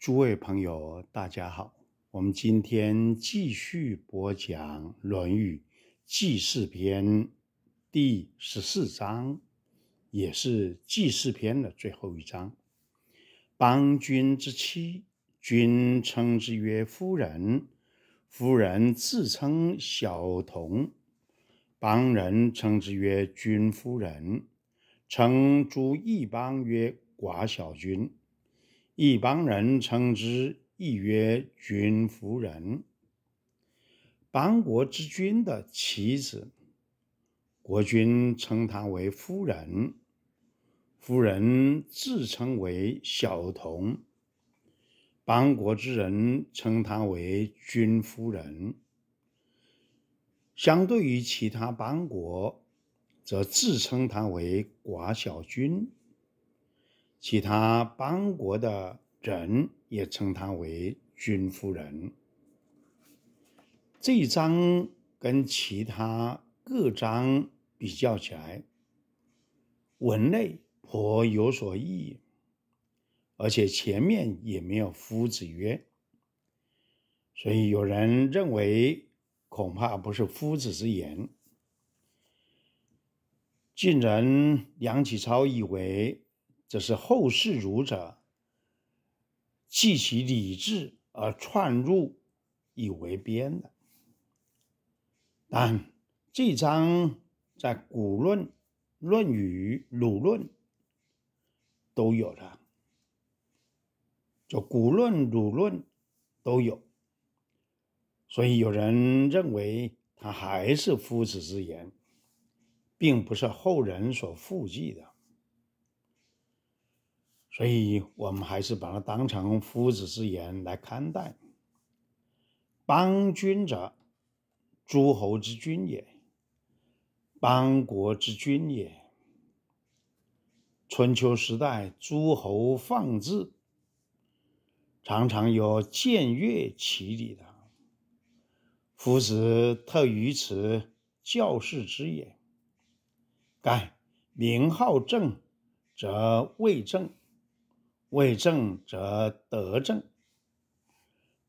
诸位朋友，大家好！我们今天继续播讲《论语·记事篇》第十四章，也是《记事篇》的最后一章。邦君之妻，君称之曰夫人，夫人自称小童；邦人称之曰君夫人，称诸异邦曰寡小君。一帮人称之，亦曰君夫人。邦国之君的妻子，国君称她为夫人，夫人自称为小童。邦国之人称她为君夫人，相对于其他邦国，则自称她为寡小君。其他邦国的人也称他为君夫人。这一章跟其他各章比较起来，文类颇有所异，而且前面也没有夫子曰，所以有人认为恐怕不是夫子之言。近人梁启超以为。这是后世儒者弃其理智而窜入，以为编的。但这章在古论、《论语》、《鲁论》都有了，就古论、鲁论都有的，就古论鲁论都有所以有人认为他还是夫子之言，并不是后人所附记的。所以，我们还是把它当成夫子之言来看待。邦君者，诸侯之君也，邦国之君也。春秋时代，诸侯放置，常常有僭越其礼的。夫子特于此教士之也。盖名号正，则位正。为政则德政，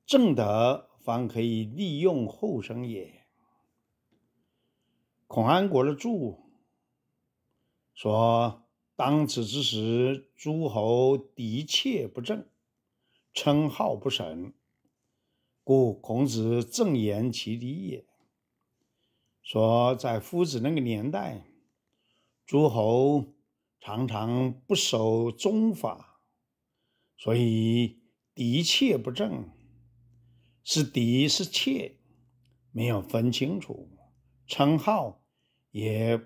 正德方可以利用后生也。孔安国的注说：“当此之时，诸侯敌确不正，称号不审，故孔子正言其理也。”说在夫子那个年代，诸侯常常不守宗法。所以嫡妾不正，是嫡是妾没有分清楚，称号也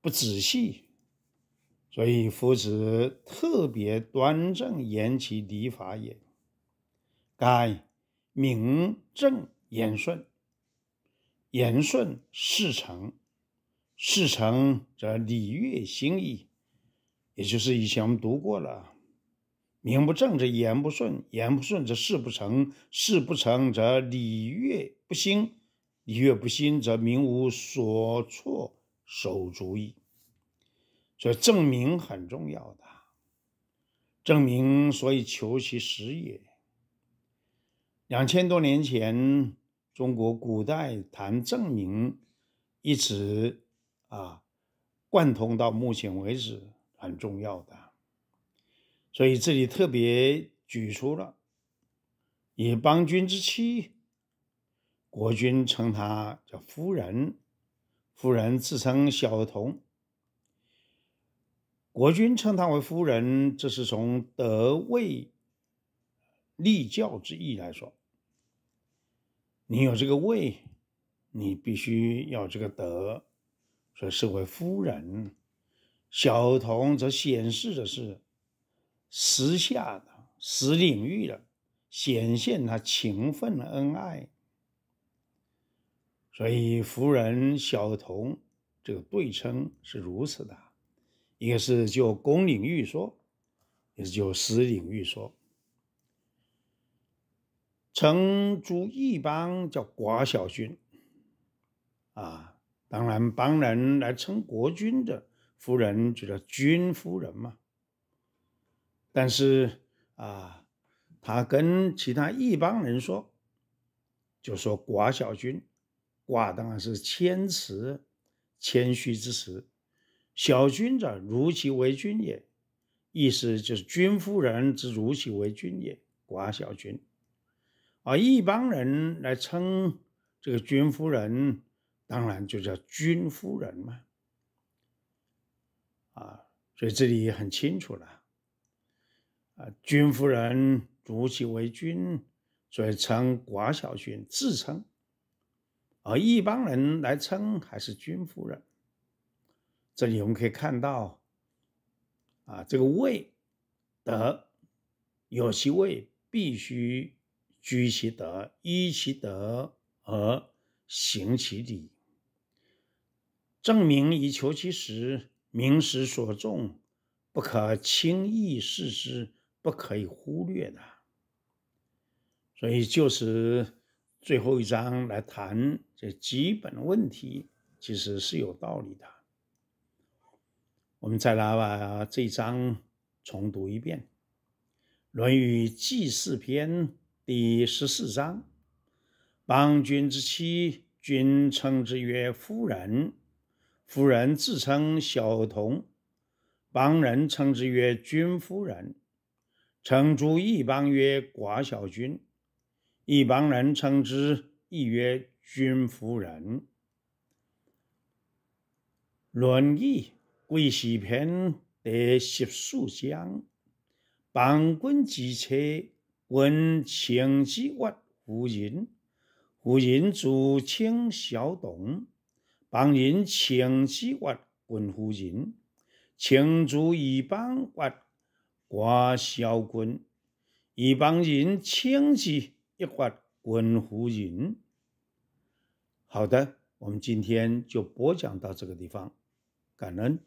不仔细。所以夫子特别端正言其礼法也，该名正言顺，言顺事成，事成则礼乐兴矣。也就是以前我们读过了。名不正则言不顺，言不顺则事不成，事不成则礼乐不兴，礼乐不兴则民无所措手足矣。所以，证明很重要的，证明所以求其实也。两千多年前，中国古代谈证明，一直啊，贯通到目前为止，很重要的。所以这里特别举出了以邦君之妻，国君称她叫夫人，夫人自称小童。国君称她为夫人，这是从德位立教之意来说。你有这个位，你必须要这个德，所以是为夫人。小童则显示的是。时下的时领域的显现，他情分恩爱，所以夫人小童这个对称是如此的，一个是就公领域说，也是就私领域说，称诸一帮叫寡小君，啊，当然帮人来称国君的夫人就叫君夫人嘛。但是啊，他跟其他一帮人说，就说“寡小君”，“寡”当然是谦辞，谦虚之辞，“小君”者如其为君也，意思就是君夫人之如其为君也，寡小君。而一帮人来称这个君夫人，当然就叫君夫人嘛。啊，所以这里很清楚了。啊，君夫人足其为君，所以称寡小君自称，而一般人来称还是君夫人。这里我们可以看到，啊，这个位德，有其位必须居其德，依其德而行其礼，证明以求其实，名实所重，不可轻易视之。不可以忽略的，所以就是最后一章来谈这基本问题，其实是有道理的。我们再来把这一章重读一遍，《论语·记事篇》第十四章：“邦君之妻，君称之曰夫人，夫人自称小童，邦人称之曰君夫人。”成卒一帮曰寡小君，异帮人称之亦曰君夫人。《论语·卫士篇》第十四章：邦君之车，闻卿之悦夫人，夫人主卿小董；邦人卿之悦君夫人，卿卒一邦悦。花小君，一帮人轻起一发滚湖人。好的，我们今天就播讲到这个地方，感恩。